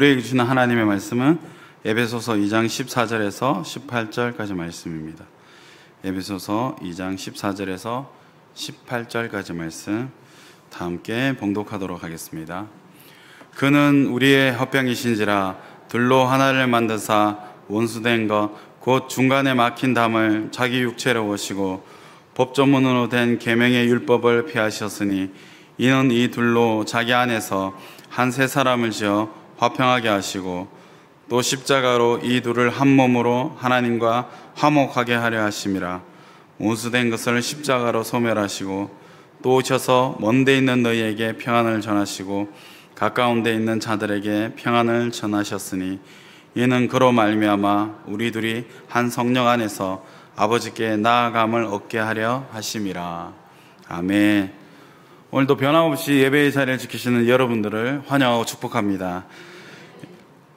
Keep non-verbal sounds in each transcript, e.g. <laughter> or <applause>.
우리에게 주시는 하나님의 말씀은 에베소서 2장 14절에서 18절까지 말씀입니다. 에베소서 2장 14절에서 18절까지 말씀 다 함께 봉독하도록 하겠습니다. 그는 우리의 허병이신지라 둘로 하나를 만드사 원수된 것 곧 중간에 막힌 담을 자기 육체로 오시고 법조문으로 된 계명의 율법을 피하셨으니 이는 이 둘로 자기 안에서 한 세 사람을 지어 화평하게 하시고 또 십자가로 이 둘을 한 몸으로 하나님과 화목하게 하려 하심이라 온수된 것을 십자가로 소멸하시고 또 오셔서 먼데 있는 너희에게 평안을 전하시고 가까운 데 있는 자들에게 평안을 전하셨으니 이는 그로 말미암아 우리 둘이 한 성령 안에서 아버지께 나아감을 얻게 하려 하심이라 아멘 오늘도 변함없이 예배의 자리를 지키시는 여러분들을 환영하고 축복합니다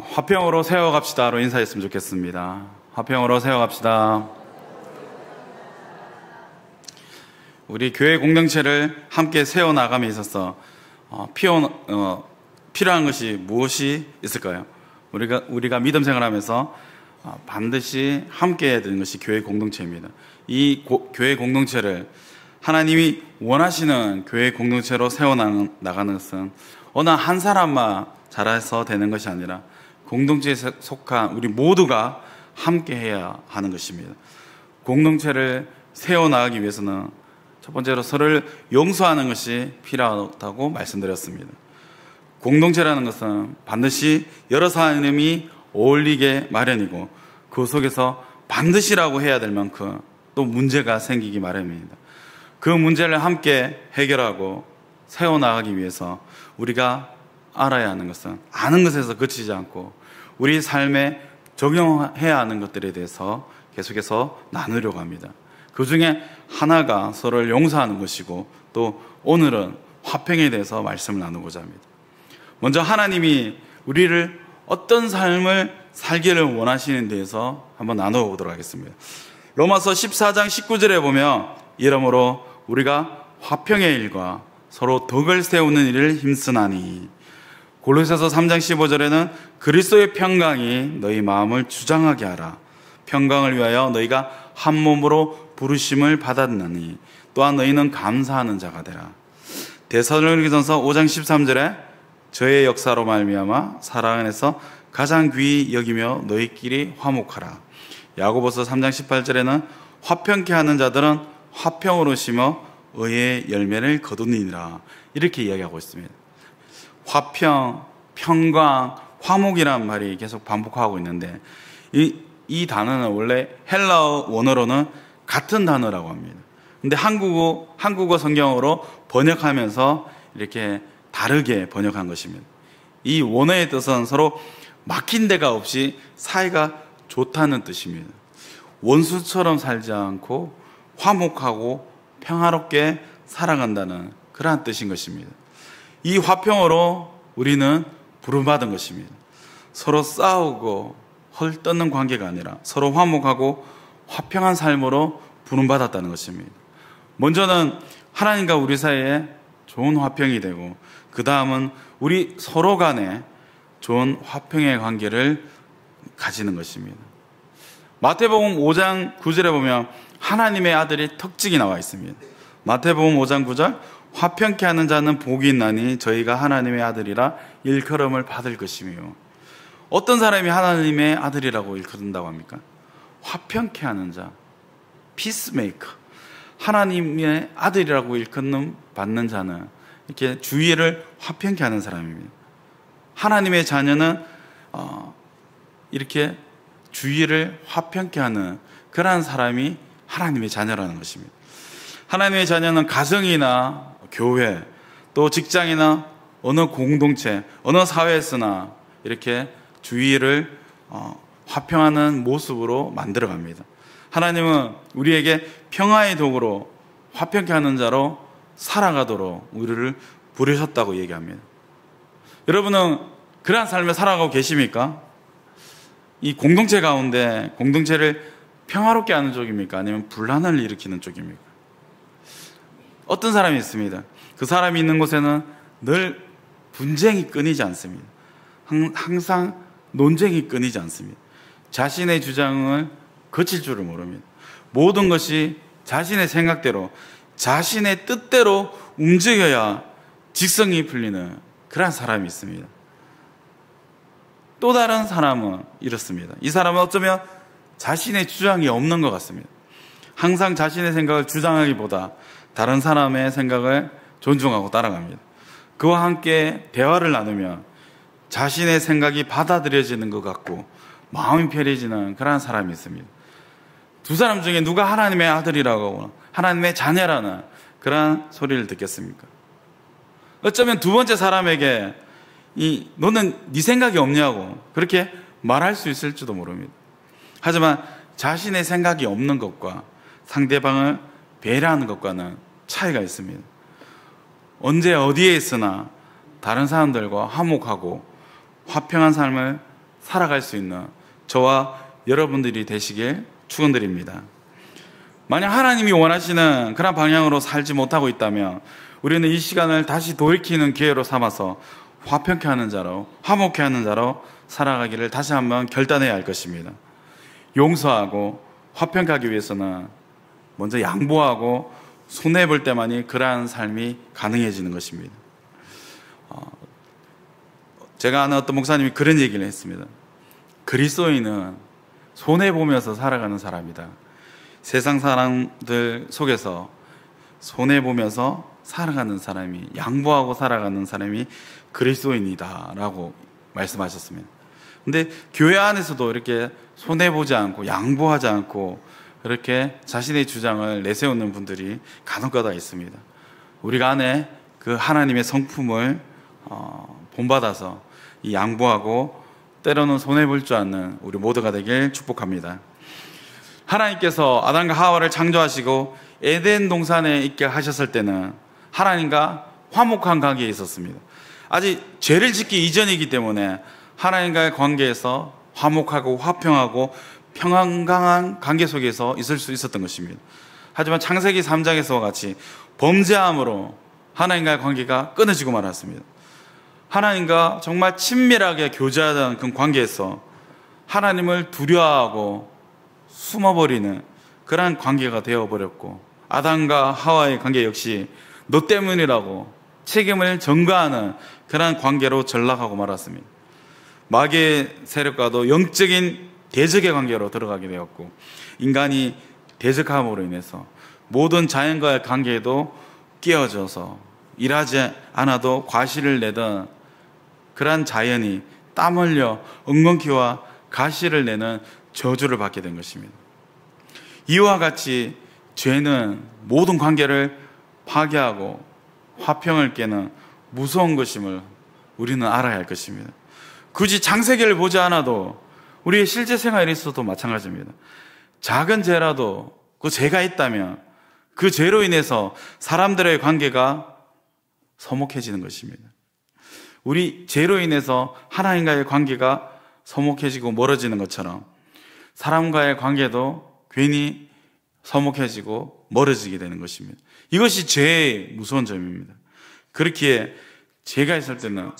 화평으로 세워갑시다로 인사했으면 좋겠습니다. 화평으로 세워갑시다. 우리 교회 공동체를 함께 세워나감에 있어서 피어, 어, 필요한 것이 무엇이 있을까요? 우리가, 우리가 믿음 생활하면서 어, 반드시 함께 해야 되는 것이 교회 공동체입니다. 이 고, 교회 공동체를 하나님이 원하시는 교회 공동체로 세워나가는 것은 어느 한 사람만 잘해서 되는 것이 아니라 공동체에 속한 우리 모두가 함께 해야 하는 것입니다. 공동체를 세워나가기 위해서는 첫 번째로 서로를 용서하는 것이 필요하다고 말씀드렸습니다. 공동체라는 것은 반드시 여러 사람이 어울리게 마련이고 그 속에서 반드시라고 해야 될 만큼 또 문제가 생기기 마련입니다. 그 문제를 함께 해결하고 세워나가기 위해서 우리가 알아야 하는 것은 아는 것에서 그치지 않고 우리 삶에 적용해야 하는 것들에 대해서 계속해서 나누려고 합니다. 그 중에 하나가 서로를 용서하는 것이고 또 오늘은 화평에 대해서 말씀을 나누고자 합니다. 먼저 하나님이 우리를 어떤 삶을 살기를 원하시는 데에서 한번 나누어 보도록 하겠습니다. 로마서 14장 19절에 보면 이러므로 우리가 화평의 일과 서로 덕을 세우는 일을 힘쓰나니 골로새서 3장 15절에는 그리스도의 평강이 너희 마음을 주장하게 하라. 평강을 위하여 너희가 한 몸으로 부르심을 받았느니 또한 너희는 감사하는 자가 되라. 대사로전서 5장 13절에 저의 역사로 말미암아 사랑 안에서 가장 귀히 여기며 너희끼리 화목하라. 야고보서 3장 18절에는 화평케 하는 자들은 화평으로 심어 의의 열매를 거두느니라. 이렇게 이야기하고 있습니다. 화평, 평강, 화목이라는 말이 계속 반복하고 있는데 이, 이 단어는 원래 헬라어 원어로는 같은 단어라고 합니다. 근데 한국어 한국어 성경으로 번역하면서 이렇게 다르게 번역한 것입니다. 이 원어의 뜻은 서로 막힌 데가 없이 사이가 좋다는 뜻입니다. 원수처럼 살지 않고 화목하고 평화롭게 살아간다는 그러한 뜻인 것입니다. 이 화평으로 우리는 부름받은 것입니다. 서로 싸우고 헐뜯는 관계가 아니라 서로 화목하고 화평한 삶으로 부름받았다는 것입니다. 먼저는 하나님과 우리 사이에 좋은 화평이 되고 그 다음은 우리 서로 간에 좋은 화평의 관계를 가지는 것입니다. 마태복음 5장 9절에 보면 하나님의 아들이 특징이 나와 있습니다. 마태복음 5장 9절 화평케 하는 자는 복이 있나니 저희가 하나님의 아들이라 일컬음을 받을 것이며 어떤 사람이 하나님의 아들이라고 일컬은다고 합니까? 화평케 하는 자, 피스메이커, 하나님의 아들이라고 일컫는 받는 자는 이렇게 주위를 화평케 하는 사람입니다. 하나님의 자녀는 어, 이렇게 주위를 화평케 하는 그러한 사람이 하나님의 자녀라는 것입니다. 하나님의 자녀는 가정이나 교회, 또 직장이나 어느 공동체, 어느 사회에서나 이렇게 주위를 어, 화평하는 모습으로 만들어 갑니다. 하나님은 우리에게 평화의 도구로 화평케 하는 자로 살아가도록 우리를 부르셨다고 얘기합니다. 여러분은 그러한 삶을 살아가고 계십니까? 이 공동체 가운데 공동체를 평화롭게 하는 쪽입니까? 아니면 분란을 일으키는 쪽입니까? 어떤 사람이 있습니다. 그 사람이 있는 곳에는 늘 분쟁이 끊이지 않습니다. 항상 논쟁이 끊이지 않습니다. 자신의 주장을 거칠 줄을 모릅니다. 모든 것이 자신의 생각대로, 자신의 뜻대로 움직여야 직성이 풀리는 그러한 사람이 있습니다. 또 다른 사람은 이렇습니다. 이 사람은 어쩌면 자신의 주장이 없는 것 같습니다. 항상 자신의 생각을 주장하기보다 다른 사람의 생각을 존중하고 따라갑니다. 그와 함께 대화를 나누면 자신의 생각이 받아들여지는 것 같고 마음이 편해지는 그러 사람이 있습니다. 두 사람 중에 누가 하나님의 아들이라고 하나님의 자녀라는 그러 소리를 듣겠습니까? 어쩌면 두 번째 사람에게 이 너는 네 생각이 없냐고 그렇게 말할 수 있을지도 모릅니다. 하지만 자신의 생각이 없는 것과 상대방을 배려하는 것과는 차이가 있습니다. 언제 어디에 있으나 다른 사람들과 화목하고 화평한 삶을 살아갈 수 있는 저와 여러분들이 되시길 축원드립니다. 만약 하나님이 원하시는 그런 방향으로 살지 못하고 있다면 우리는 이 시간을 다시 돌이키는 기회로 삼아서 화평케 하는 자로 화목케 하는 자로 살아가기를 다시 한번 결단해야 할 것입니다. 용서하고 화평하기 위해서는 먼저 양보하고 손해 볼 때만이 그러한 삶이 가능해지는 것입니다. 어, 제가 아는 어떤 목사님이 그런 얘기를 했습니다. 그리스도인은 손해 보면서 살아가는 사람이다. 세상 사람들 속에서 손해 보면서 살아가는 사람이 양보하고 살아가는 사람이 그리스도인이다라고 말씀하셨습니다. 근데 교회 안에서도 이렇게 손해 보지 않고 양보하지 않고 그렇게 자신의 주장을 내세우는 분들이 간혹가다 있습니다. 우리가 안에 그 하나님의 성품을 어, 본받아서 이 양보하고 때로는 손해 볼줄 아는 우리 모두가 되길 축복합니다. 하나님께서 아담과 하와를 창조하시고 에덴 동산에 있게 하셨을 때는 하나님과 화목한 관계에 있었습니다. 아직 죄를 짓기 이전이기 때문에 하나님과의 관계에서 화목하고 화평하고 평안강한 관계 속에서 있을 수 있었던 것입니다. 하지만 창세기 3장에서와 같이 범죄함으로 하나님과의 관계가 끊어지고 말았습니다. 하나님과 정말 친밀하게 교제하던 그 관계에서 하나님을 두려워하고 숨어버리는 그러 관계가 되어버렸고 아담과 하와의 관계 역시 너 때문이라고 책임을 전가하는 그러 관계로 전락하고 말았습니다. 마귀의 세력과도 영적인 대적의 관계로 들어가게 되었고 인간이 대적함으로 인해서 모든 자연과의 관계도 에 깨어져서 일하지 않아도 과실을 내던 그러한 자연이 땀 흘려 엉겅퀴와 가시를 내는 저주를 받게 된 것입니다. 이와 같이 죄는 모든 관계를 파괴하고 화평을 깨는 무서운 것임을 우리는 알아야 할 것입니다. 굳이 장세계를 보지 않아도 우리의 실제 생활에서도 마찬가지입니다. 작은 죄라도 그 죄가 있다면 그 죄로 인해서 사람들의 관계가 서먹해지는 것입니다. 우리 죄로 인해서 하나님과의 관계가 서먹해지고 멀어지는 것처럼 사람과의 관계도 괜히 서먹해지고 멀어지게 되는 것입니다. 이것이 죄의 무서운 점입니다. 그렇기에 죄가 있을 때는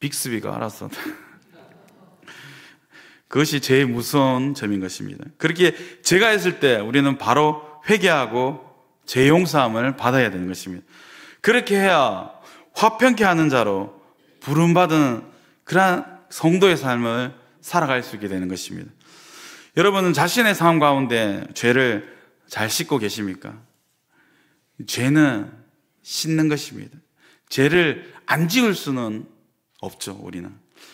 빅스비가 알아서 <laughs> 그것이 제일 무서운 점인 것입니다. 그렇게 제가 했을 때 우리는 바로 회개하고 재용사함을 받아야 되는 것입니다. 그렇게 해야 화평케 하는 자로 부름받은 그러 성도의 삶을 살아갈 수 있게 되는 것입니다. 여러분은 자신의 삶 가운데 죄를 잘 씻고 계십니까? 죄는 씻는 것입니다. 죄를 안 지울 수는 없죠, 우리는.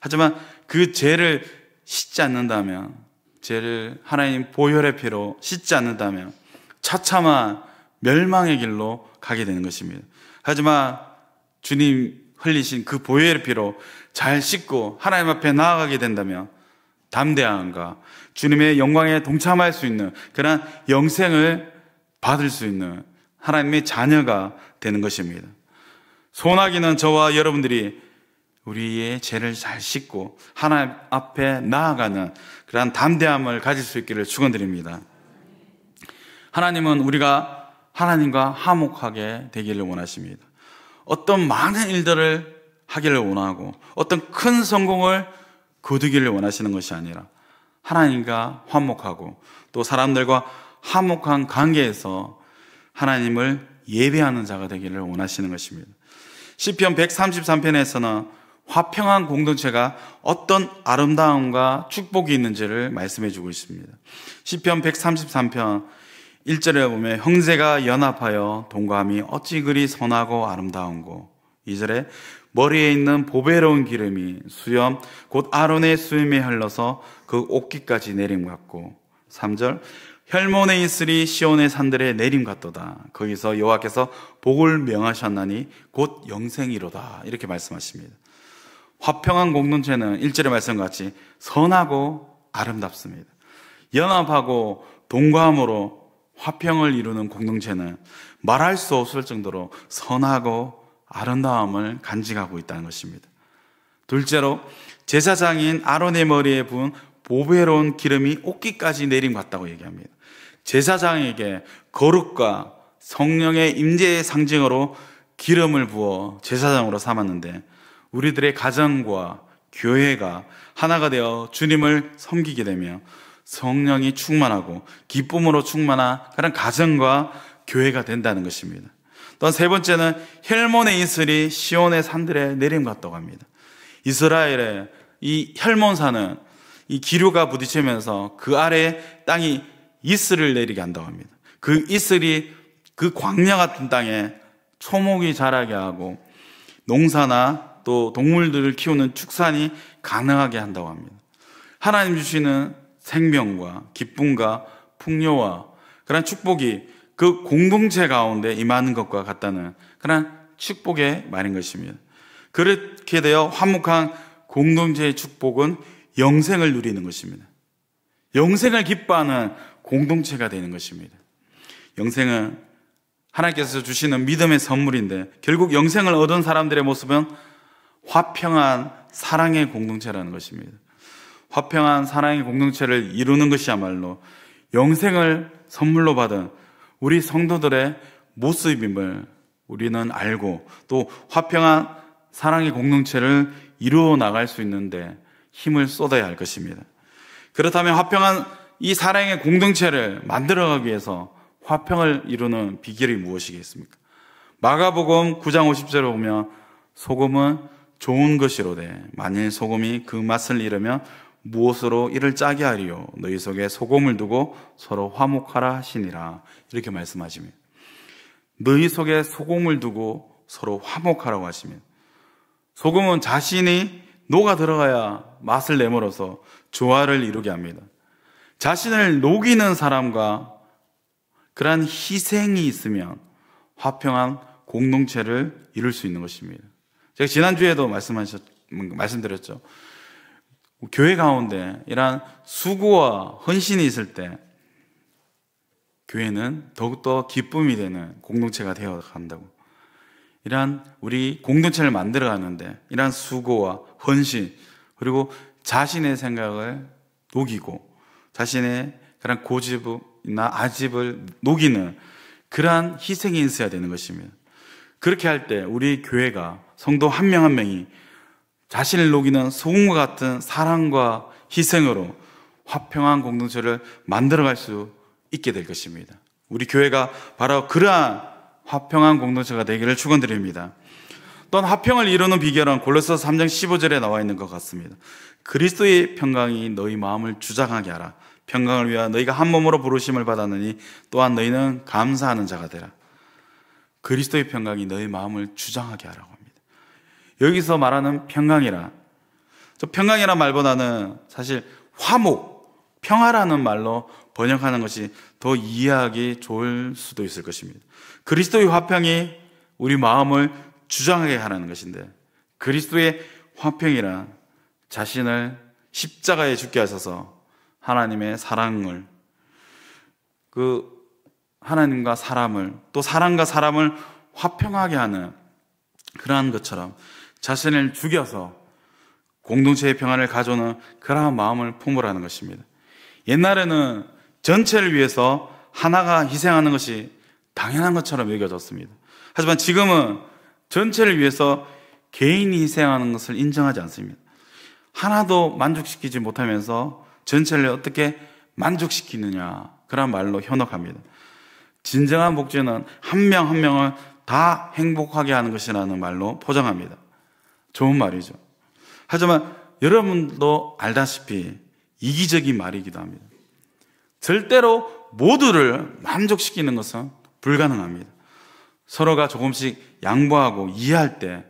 하지만 그 죄를 씻지 않는다면 죄를 하나님 보혈의 피로 씻지 않는다면 차차만 멸망의 길로 가게 되는 것입니다. 하지만 주님 흘리신 그 보혈의 피로 잘 씻고 하나님 앞에 나아가게 된다면 담대함과 주님의 영광에 동참할 수 있는 그런 영생을 받을 수 있는 하나님의 자녀가 되는 것입니다. 소나기는 저와 여러분들이 우리의 죄를 잘 씻고 하나님 앞에 나아가는 그러한 담대함을 가질 수 있기를 축원드립니다. 하나님은 우리가 하나님과 화목하게 되기를 원하십니다. 어떤 많은 일들을 하기를 원하고 어떤 큰 성공을 거두기를 원하시는 것이 아니라 하나님과 화목하고 또 사람들과 화목한 관계에서 하나님을 예배하는 자가 되기를 원하시는 것입니다. 시편 133편에서는 화평한 공동체가 어떤 아름다움과 축복이 있는지를 말씀해 주고 있습니다. 1 0편 133편 1절에 보면 형제가 연합하여 동감이 어찌 그리 선하고 아름다운고 2절에 머리에 있는 보배로운 기름이 수염 곧 아론의 수염에 흘러서 그 옷깃까지 내림 같고 3절 혈몬의 이슬리 시온의 산들에 내림 같도다. 거기서 여호와께서 복을 명하셨나니 곧 영생이로다. 이렇게 말씀하십니다. 화평한 공동체는 일절의 말씀과 같이 선하고 아름답습니다. 연합하고 동감으로 화평을 이루는 공동체는 말할 수 없을 정도로 선하고 아름다움을 간직하고 있다는 것입니다. 둘째로 제사장인 아론의 머리에 부은 보배로운 기름이 옷깃까지 내림 같다고 얘기합니다. 제사장에게 거룩과 성령의 임재의 상징으로 기름을 부어 제사장으로 삼았는데 우리들의 가정과 교회가 하나가 되어 주님을 섬기게 되며 성령이 충만하고 기쁨으로 충만한 그런 가정과 교회가 된다는 것입니다. 또 세 번째는 혈몬의 이슬이 시온의 산들에 내림 같다고 합니다. 이스라엘의 이 혈몬산은 이 기류가 부딪히면서 그 아래 땅이 이슬을 내리게 한다고 합니다. 그 이슬이 그 광야 같은 땅에 초목이 자라게 하고 농사나 또 동물들을 키우는 축산이 가능하게 한다고 합니다. 하나님 주시는 생명과 기쁨과 풍요와 그런 축복이 그 공동체 가운데 임하는 것과 같다는 그런 축복의 말인 것입니다. 그렇게 되어 화목한 공동체의 축복은 영생을 누리는 것입니다. 영생을 기뻐하는 공동체가 되는 것입니다. 영생은 하나님께서 주시는 믿음의 선물인데 결국 영생을 얻은 사람들의 모습은 화평한 사랑의 공동체라는 것입니다. 화평한 사랑의 공동체를 이루는 것이야말로 영생을 선물로 받은 우리 성도들의 모습임을 우리는 알고 또 화평한 사랑의 공동체를 이루어 나갈 수 있는데 힘을 쏟아야 할 것입니다. 그렇다면 화평한 이 사랑의 공동체를 만들어가기 위해서 화평을 이루는 비결이 무엇이겠습니까? 마가복음 9장 50절에 보면 소금은 좋은 것이로되 만일 소금이 그 맛을 잃으면 무엇으로 이를 짜게 하리요 너희 속에 소금을 두고 서로 화목하라 하시니라 이렇게 말씀하십니다. 너희 속에 소금을 두고 서로 화목하라고 하시면 소금은 자신이 녹아 들어가야 맛을 내므로서 조화를 이루게 합니다. 자신을 녹이는 사람과 그러한 희생이 있으면 화평한 공동체를 이룰 수 있는 것입니다. 제가 지난주에도 말씀하셨, 말씀드렸죠. 교회 가운데 이러한 수고와 헌신이 있을 때 교회는 더욱더 기쁨이 되는 공동체가 되어 간다고. 이러한 우리 공동체를 만들어 가는데 이러한 수고와 헌신 그리고 자신의 생각을 녹이고 자신의 그런 고집이나 아집을 녹이는 그러한 희생이 있어야 되는 것입니다. 그렇게 할 때 우리 교회가 성도 한 명 한 명이 자신을 녹이는 소금과 같은 사랑과 희생으로 화평한 공동체를 만들어갈 수 있게 될 것입니다. 우리 교회가 바로 그러한 화평한 공동체가 되기를 축원드립니다. 또한 화평을 이루는 비결은 골로서 3장 15절에 나와 있는 것 같습니다. 그리스도의 평강이 너희 마음을 주장하게 하라. 평강을 위하여 너희가 한 몸으로 부르심을 받았느니 또한 너희는 감사하는 자가 되라. 그리스도의 평강이 너의 마음을 주장하게 하라고 합니다. 여기서 말하는 평강이라 저 평강이란 말보다는 사실 화목, 평화라는 말로 번역하는 것이 더 이해하기 좋을 수도 있을 것입니다. 그리스도의 화평이 우리 마음을 주장하게 하라는 것인데 그리스도의 화평이라 자신을 십자가에 죽게 하셔서 하나님의 사랑을 그 하나님과 사람을 또 사람과 사람을 화평하게 하는 그러한 것처럼 자신을 죽여서 공동체의 평안을 가져오는 그러한 마음을 품으라는 것입니다. 옛날에는 전체를 위해서 하나가 희생하는 것이 당연한 것처럼 여겨졌습니다. 하지만 지금은 전체를 위해서 개인이 희생하는 것을 인정하지 않습니다. 하나도 만족시키지 못하면서 전체를 어떻게 만족시키느냐 그런 말로 현혹합니다. 진정한 복지는 한 명한 한 명을 다 행복하게 하는 것이라는 말로 포장합니다. 좋은 말이죠. 하지만 여러분도 알다시피 이기적인 말이기도 합니다. 절대로 모두를 만족시키는 것은 불가능합니다. 서로가 조금씩 양보하고 이해할 때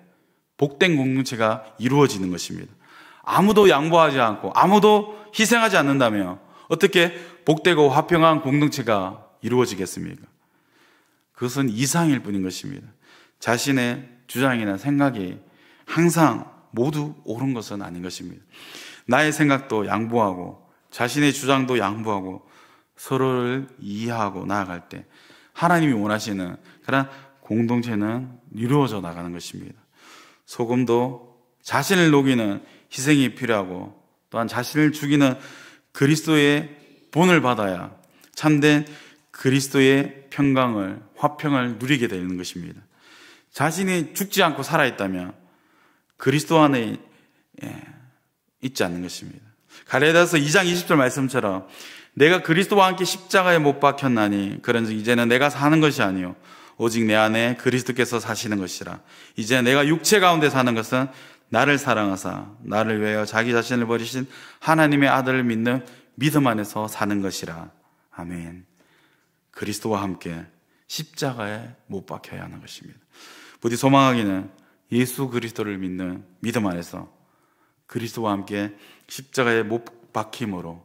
복된 공동체가 이루어지는 것입니다. 아무도 양보하지 않고 아무도 희생하지 않는다면 어떻게 복되고 화평한 공동체가 이루어지겠습니까? 그것은 이상일 뿐인 것입니다. 자신의 주장이나 생각이 항상 모두 옳은 것은 아닌 것입니다. 나의 생각도 양보하고 자신의 주장도 양보하고 서로를 이해하고 나아갈 때 하나님이 원하시는 그런 공동체는 이루어져 나가는 것입니다. 소금도 자신을 녹이는 희생이 필요하고 또한 자신을 죽이는 그리스도의 본을 받아야 참된 그리스도의 평강을, 화평을 누리게 되는 것입니다. 자신이 죽지 않고 살아있다면 그리스도 안에 예, 있지 않는 것입니다. 가레다서 2장 20절 말씀처럼 내가 그리스도와 함께 십자가에 못 박혔나니 그런즉 이제는 내가 사는 것이 아니요 오직 내 안에 그리스도께서 사시는 것이라 이제 내가 육체 가운데 사는 것은 나를 사랑하사 나를 위하여 자기 자신을 버리신 하나님의 아들을 믿는 믿음 안에서 사는 것이라 아멘. 그리스도와 함께 십자가에 못 박혀야 하는 것입니다. 부디 소망하기는 예수 그리스도를 믿는 믿음 안에서 그리스도와 함께 십자가에 못 박힘으로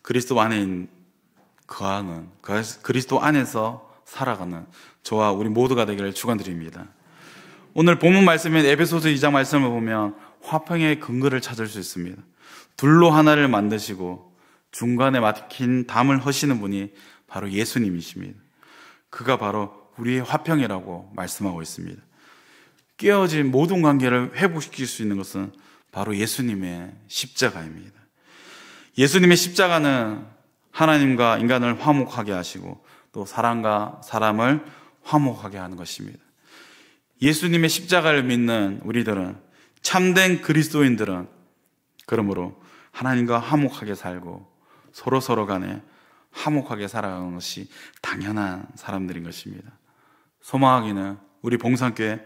그리스도 안에 거하는 그 그 그리스도 안에서 살아가는 저와 우리 모두가 되기를 축원드립니다. 오늘 본문 말씀인 에베소서 2장 말씀을 보면 화평의 근거를 찾을 수 있습니다. 둘로 하나를 만드시고 중간에 막힌 담을 허시는 분이 바로 예수님이십니다. 그가 바로 우리의 화평이라고 말씀하고 있습니다. 깨어진 모든 관계를 회복시킬 수 있는 것은 바로 예수님의 십자가입니다. 예수님의 십자가는 하나님과 인간을 화목하게 하시고 또 사람과 사람을 화목하게 하는 것입니다. 예수님의 십자가를 믿는 우리들은 참된 그리스도인들은 그러므로 하나님과 화목하게 살고 서로 서로 간에 화목하게 살아가는 것이 당연한 사람들인 것입니다. 소망하기는 우리 봉산교회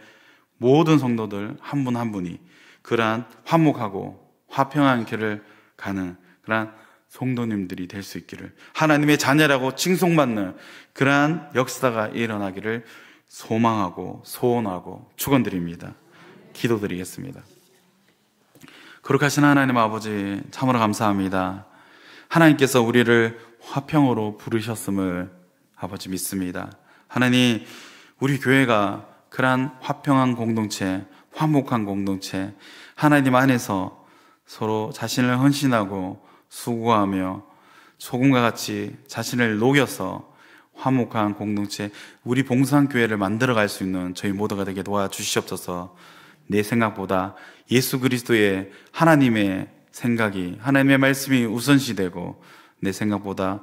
모든 성도들 한 분한 한 분이 그러한 화목하고 화평한 길을 가는 그러한 성도님들이 될 수 있기를 하나님의 자녀라고 칭송받는 그러한 역사가 일어나기를 소망하고 소원하고 축원드립니다. 기도드리겠습니다. 거룩하신 하나님 아버지 참으로 감사합니다. 하나님께서 우리를 화평으로 부르셨음을 아버지 믿습니다. 하나님, 우리 교회가 그러한 화평한 공동체, 화목한 공동체, 하나님 안에서 서로 자신을 헌신하고 수고하며 소금과 같이 자신을 녹여서 화목한 공동체, 우리 봉산교회를 만들어갈 수 있는 저희 모두가 되게 도와주시옵소서 내 생각보다 예수 그리스도의 하나님의 생각이, 하나님의 말씀이 우선시되고 내 생각보다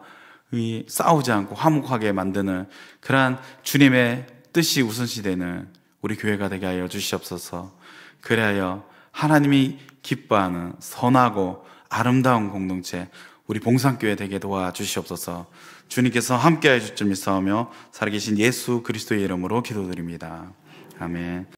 싸우지 않고 화목하게 만드는 그러한 주님의 뜻이 우선시되는 우리 교회가 되게 하여 주시옵소서. 그래하여 하나님이 기뻐하는 선하고 아름다운 공동체 우리 봉산교회 되게 도와주시옵소서. 주님께서 함께해 주실 줄믿사며 살아계신 예수 그리스도의 이름으로 기도드립니다. 아멘.